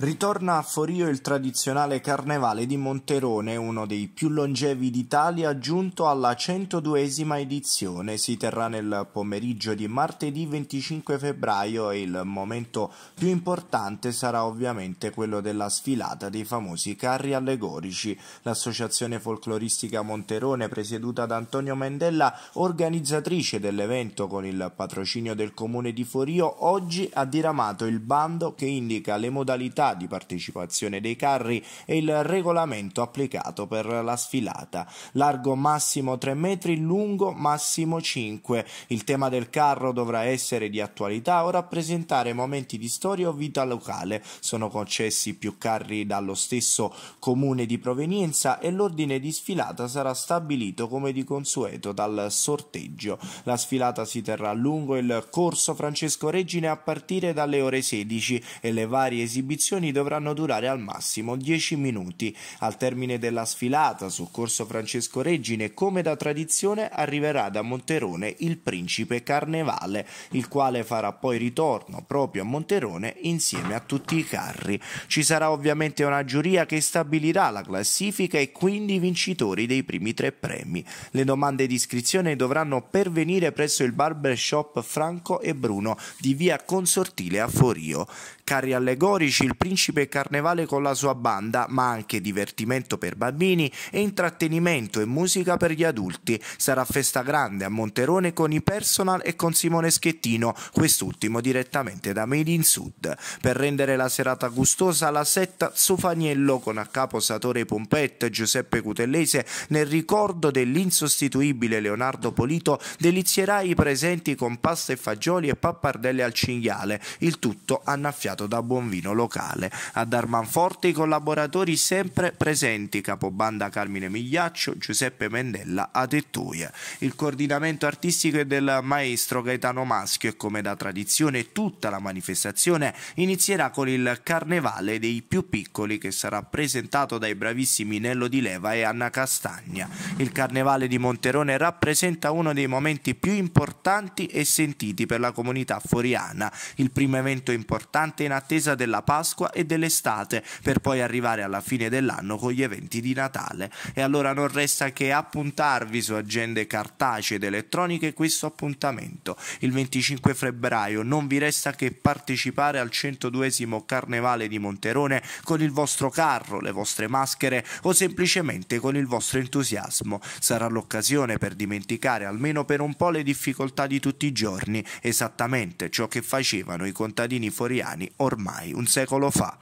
Ritorna a Forio il tradizionale Carnevale di Monterone, uno dei più longevi d'Italia, giunto alla 102esima edizione. Si terrà nel pomeriggio di martedì 25 febbraio e il momento più importante sarà ovviamente quello della sfilata dei famosi carri allegorici. L'associazione folcloristica Monterone, presieduta da Antonio Mendella, organizzatrice dell'evento con il patrocinio del comune di Forio, oggi ha diramato il bando che indica le modalità di partecipazione dei carri e il regolamento applicato per la sfilata. Largo massimo 3 metri, lungo massimo 5. Il tema del carro dovrà essere di attualità o rappresentare momenti di storia o vita locale. Sono concessi più carri dallo stesso comune di provenienza e l'ordine di sfilata sarà stabilito come di consueto dal sorteggio. La sfilata si terrà lungo il corso Francesco Regine a partire dalle ore 16 e le varie esibizioni azioni dovranno durare al massimo 10 minuti. Al termine della sfilata su Corso Francesco Reggine, come da tradizione, arriverà da Monterone il principe Carnevale, il quale farà poi ritorno proprio a Monterone insieme a tutti i carri. Ci sarà ovviamente una giuria che stabilirà la classifica e quindi i vincitori dei primi tre premi. Le domande di iscrizione dovranno pervenire presso il barbershop Franco e Bruno di via Consortile a Forio. Carri allegorici, il primo Principe Carnevale con la sua banda, ma anche divertimento per bambini e intrattenimento e musica per gli adulti. Sarà festa grande a Monterone con i personal e con Simone Schettino, quest'ultimo direttamente da Made in Sud. Per rendere la serata gustosa, la setta Sofaniello con a capo Satore Pompetta e Giuseppe Cutellese nel ricordo dell'insostituibile Leonardo Polito delizierà i presenti con pasta e fagioli e pappardelle al cinghiale, il tutto annaffiato da buon vino locale. Natale. A Darmanforte i collaboratori sempre presenti, capobanda Carmine Migliaccio, Giuseppe Mendella a Tettoia. Il coordinamento artistico è del maestro Gaetano Maschio e come da tradizione tutta la manifestazione inizierà con il Carnevale dei più piccoli che sarà presentato dai bravissimi Nello Di Leva e Anna Castagna. Il Carnevale di Monterone rappresenta uno dei momenti più importanti e sentiti per la comunità foriana, il primo evento importante in attesa della Pasqua dell'inverno e dell'estate per poi arrivare alla fine dell'anno con gli eventi di Natale. E allora non resta che appuntarvi su agende cartacee ed elettroniche questo appuntamento. Il 25 febbraio non vi resta che partecipare al 102 Carnevale di Monterone con il vostro carro, le vostre maschere o semplicemente con il vostro entusiasmo. Sarà l'occasione per dimenticare almeno per un po' le difficoltà di tutti i giorni, esattamente ciò che facevano i contadini foriani ormai un secolo fa. sofá.